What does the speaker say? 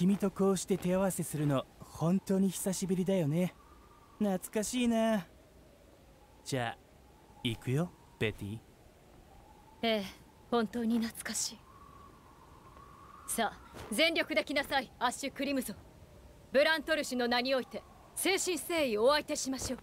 君とこうして手合わせするの本当に久しぶりだよね懐かしいなじゃあ行くよベティええ本当に懐かしいさあ全力で来なさいアッシュ・クリムゾンブラントルシの名において誠心誠意お相手しましょう